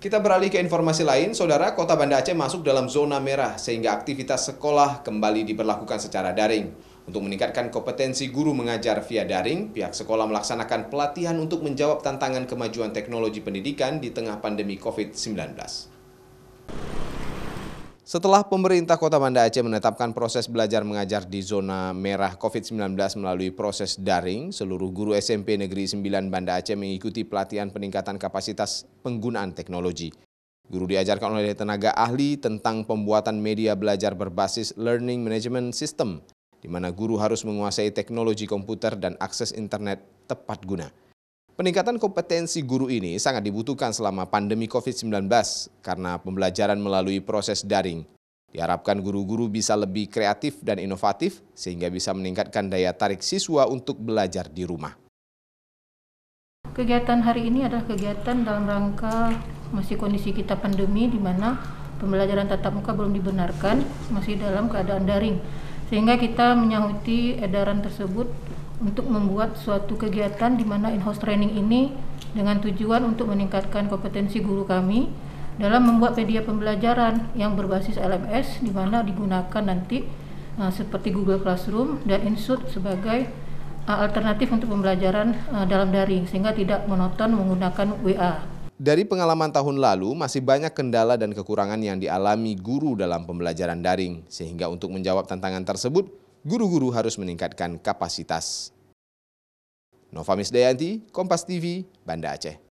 Kita beralih ke informasi lain, Saudara, Kota Banda Aceh masuk dalam zona merah sehingga aktivitas sekolah kembali diberlakukan secara daring. Untuk meningkatkan kompetensi guru mengajar via daring, pihak sekolah melaksanakan pelatihan untuk menjawab tantangan kemajuan teknologi pendidikan di tengah pandemi COVID-19. Setelah pemerintah Kota Banda Aceh menetapkan proses belajar mengajar di zona merah COVID-19 melalui proses daring, seluruh guru SMP Negeri 9 Banda Aceh mengikuti pelatihan peningkatan kapasitas penggunaan teknologi. Guru diajarkan oleh tenaga ahli tentang pembuatan media belajar berbasis Learning Management System, di mana guru harus menguasai teknologi komputer dan akses internet tepat guna. Peningkatan kompetensi guru ini sangat dibutuhkan selama pandemi COVID-19 karena pembelajaran melalui proses daring. Diharapkan guru-guru bisa lebih kreatif dan inovatif sehingga bisa meningkatkan daya tarik siswa untuk belajar di rumah. Kegiatan hari ini adalah kegiatan dalam rangka masih kondisi kita pandemi di mana pembelajaran tatap muka belum dibenarkan, masih dalam keadaan daring. Sehingga kita menyahuti edaran tersebut untuk membuat suatu kegiatan di mana in-house training ini dengan tujuan untuk meningkatkan kompetensi guru kami dalam membuat media pembelajaran yang berbasis LMS di mana digunakan nanti uh, seperti Google Classroom dan Insut sebagai uh, alternatif untuk pembelajaran uh, dalam daring sehingga tidak menonton menggunakan WA. Dari pengalaman tahun lalu, masih banyak kendala dan kekurangan yang dialami guru dalam pembelajaran daring. Sehingga untuk menjawab tantangan tersebut, guru-guru harus meningkatkan kapasitas. Nova Misdayanti, Kompas TV, Banda Aceh.